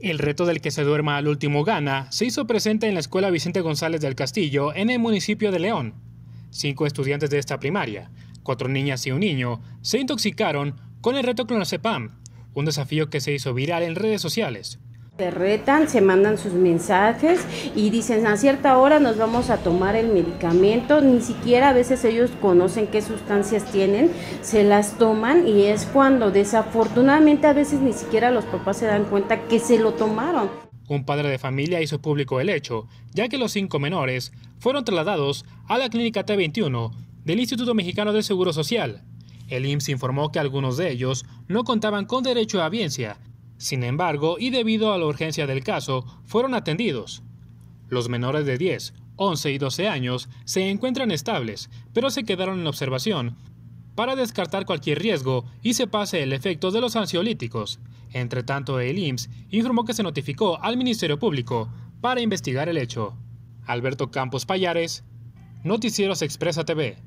El reto del que se duerma al último gana se hizo presente en la Escuela Vicente González del Castillo en el municipio de León. Cinco estudiantes de esta primaria, cuatro niñas y un niño, se intoxicaron con el reto clonazepam, un desafío que se hizo viral en redes sociales. Se retan, se mandan sus mensajes y dicen a cierta hora nos vamos a tomar el medicamento, ni siquiera a veces ellos conocen qué sustancias tienen, se las toman y es cuando desafortunadamente a veces ni siquiera los papás se dan cuenta que se lo tomaron. Un padre de familia hizo público el hecho, ya que los cinco menores fueron trasladados a la clínica T21 del Instituto Mexicano del Seguro Social. El IMSS informó que algunos de ellos no contaban con derecho a audiencia sin embargo, y debido a la urgencia del caso, fueron atendidos. Los menores de 10, 11 y 12 años se encuentran estables, pero se quedaron en observación para descartar cualquier riesgo y se pase el efecto de los ansiolíticos. Entre tanto, el IMSS informó que se notificó al Ministerio Público para investigar el hecho. Alberto Campos Payares, Noticieros Expresa TV.